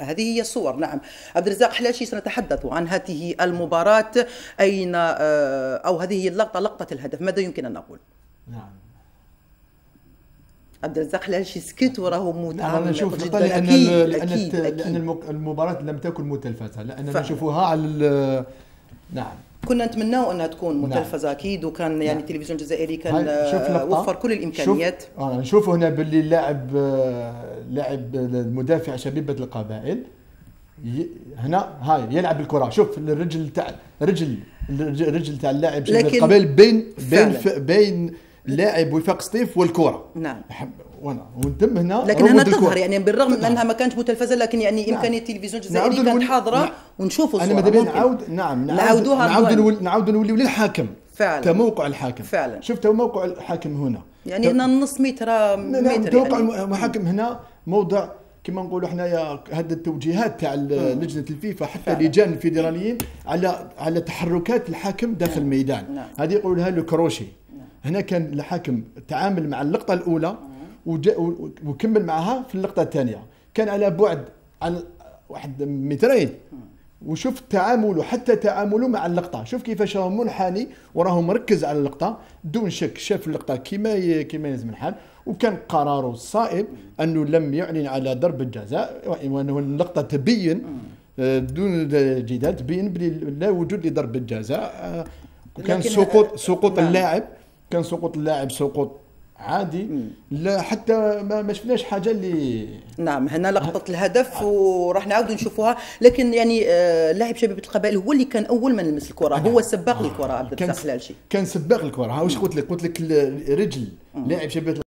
هذه هي الصور نعم عبد الرزاق حلاشي سنتحدث عن هذه المباراة أين آه، أو هذه هي اللقطة لقطة الهدف ماذا يمكن أن نقول نعم عبد الرزاق حلاشي سكت وراه متعمق نعم نشوف جدا لأن, أكيد لأن, أكيد لأن المباراة لم تكن متلفزة لأن نشوفها على نعم كنا نتمناو انها تكون نعم. متلفزه اكيد نعم. وكان يعني نعم. التلفزيون الجزائري كان آه، وفر كل الامكانيات آه، شوف هنا باللي اللاعب آه، لاعب المدافع شبيبه القبائل هنا هاي يلعب الكره شوف الرجل تاع رجل الرجل تاع اللاعب شبيبه القبائل بين بين بين اللاعب وفاق سطيف والكره نعم وانا ونتم هنا لكن هنا تظهر يعني بالرغم من انها ما كانت متلفزه لكن يعني نعم. امكانيه التلفزيون الجزائري كانت حاضره نعم. ونشوفوا انا ماذا نعاود نعم نعاودوها نعاود نولي نعاود نوليو للحاكم فعلا كموقع الحاكم فعلا شفت موقع الحاكم هنا يعني ت... هنا نص متر نعم، متر موقع يعني. المحاكم هنا موضع كما نقولوا حنايا هذا التوجيهات تاع لجنه الفيفا حتى اللجان الفيدراليين على على تحركات الحاكم داخل نعم. الميدان هذه يقولها لو كروشي هنا كان الحاكم تعامل مع اللقطه الاولى وكمل معها في اللقطه الثانيه كان على بعد عن واحد مترين وشوف تعامله حتى تعامله مع اللقطه شوف كيفاش راه منحني وراه مركز على اللقطه دون شك شاف اللقطه كما كما لازم الحال وكان قراره الصائب انه لم يعلن على ضرب الجزاء وانه اللقطه تبين آه، دون جدال تبين بلي لا وجود لضرب الجزاء وكان آه، سقوط سقوط نعم. اللاعب كان سقوط اللاعب سقوط عادي لا حتى ما, ما شفناش حاجه اللي نعم هنا لقطه الهدف وراح نعاودوا نشوفوها لكن يعني آه، لاعب شبيبه القبائل هو اللي كان اول من لمس الكره هو سباق الكره آه، عبد الرزاق كان سباق الكره واش قلت لك قلت لك رجل لاعب شبيبه